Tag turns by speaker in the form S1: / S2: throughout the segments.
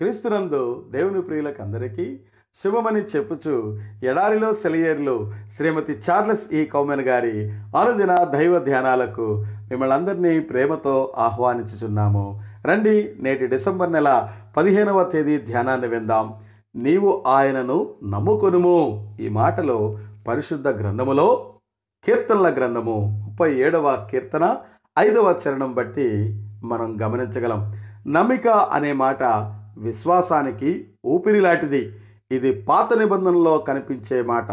S1: క్రీస్తునందు దేవుని ప్రియులకు అందరికీ శుభమని చెప్పుచు ఎడారిలో సెలయేర్లు శ్రీమతి చార్లెస్ ఈ కౌమెన్ గారి అనుదిన దైవ ధ్యానాలకు మిమ్మల్ని అందరినీ ప్రేమతో ఆహ్వానించుచున్నాము రండి నేటి డిసెంబర్ నెల పదిహేనవ తేదీ ధ్యానాన్ని విందాం నీవు ఆయనను నమ్ముకొనుము ఈ మాటలో పరిశుద్ధ గ్రంథములో కీర్తనల గ్రంథము ముప్పై ఏడవ కీర్తన ఐదవ చరణం బట్టి మనం గమనించగలం నమ్మిక అనే మాట విశ్వాసానికి ఊపిరిలాంటిది ఇది పాత నిబంధనలో కనిపించే మాట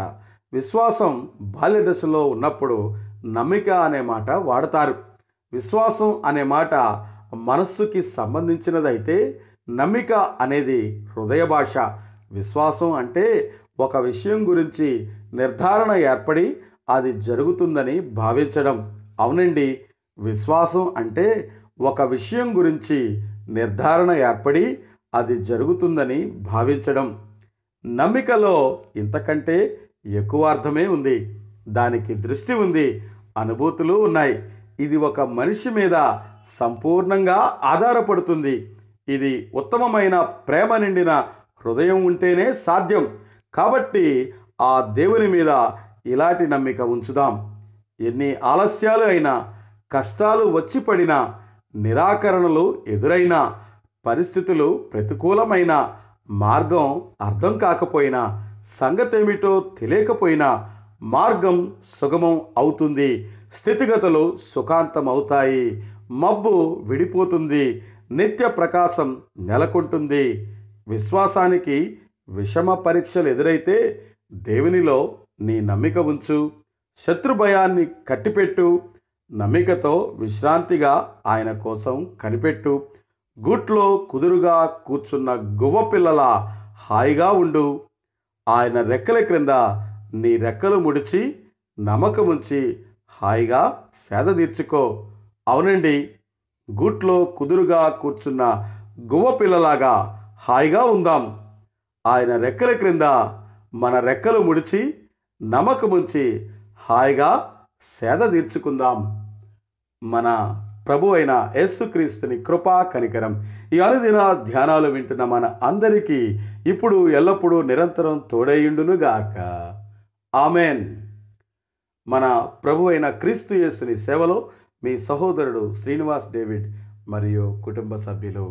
S1: విశ్వాసం బాల్య దశలో ఉన్నప్పుడు నమ్మిక అనే మాట వాడతారు విశ్వాసం అనే మాట మనస్సుకి సంబంధించినదైతే నమ్మిక అనేది హృదయ భాష విశ్వాసం అంటే ఒక విషయం గురించి నిర్ధారణ ఏర్పడి అది జరుగుతుందని భావించడం అవునండి విశ్వాసం అంటే ఒక విషయం గురించి నిర్ధారణ ఏర్పడి అది జరుగుతుందని భావించడం నమ్మికలో ఇంతకంటే ఎక్కువ అర్థమే ఉంది దానికి దృష్టి ఉంది అనుభూతులు ఉన్నాయి ఇది ఒక మనిషి మీద సంపూర్ణంగా ఆధారపడుతుంది ఇది ఉత్తమమైన ప్రేమ నిండిన హృదయం ఉంటేనే సాధ్యం కాబట్టి ఆ దేవుని మీద ఇలాంటి నమ్మిక ఉంచుదాం ఎన్ని ఆలస్యాలు అయినా కష్టాలు వచ్చి పడినా నిరాకరణలు ఎదురైనా పరిస్థితులు ప్రతికూలమైన మార్గం అర్థం కాకపోయినా సంగతేమిటో తెలియకపోయినా మార్గం సుగమం అవుతుంది స్థితిగతులు సుఖాంతం అవుతాయి మబ్బు విడిపోతుంది నిత్య ప్రకాశం నెలకొంటుంది విశ్వాసానికి విషమ పరీక్షలు ఎదురైతే దేవునిలో నీ నమ్మిక ఉంచు శత్రుభయాన్ని కట్టిపెట్టు నమ్మికతో విశ్రాంతిగా ఆయన కోసం కనిపెట్టు గుట్లో కుదురుగా కూర్చున్న గువ్వ పిల్లల హాయిగా ఉండు ఆయన రెక్కల క్రింద నీ రెక్కలు ముడిచి నమ్మకముంచి హాయిగా సేద తీర్చుకో అవునండి గుట్లో కుదురుగా కూర్చున్న గువ్వ పిల్లలాగా హాయిగా ఉందాం ఆయన రెక్కల క్రింద మన రెక్కలు ముడిచి నమ్మకముంచి హాయిగా సేద తీర్చుకుందాం మన ప్రభు అయిన క్రీస్తుని కృపా కనికరం ఈ అనుదిన ధ్యానాలు వింటున్న మన అందరికీ ఇప్పుడు ఎల్లప్పుడూ నిరంతరం తోడయుండునుగాక ఆమెన్ మన ప్రభు అయిన క్రీస్తు యేసుని సేవలో మీ సహోదరుడు శ్రీనివాస్ డేవిడ్ మరియు కుటుంబ సభ్యులు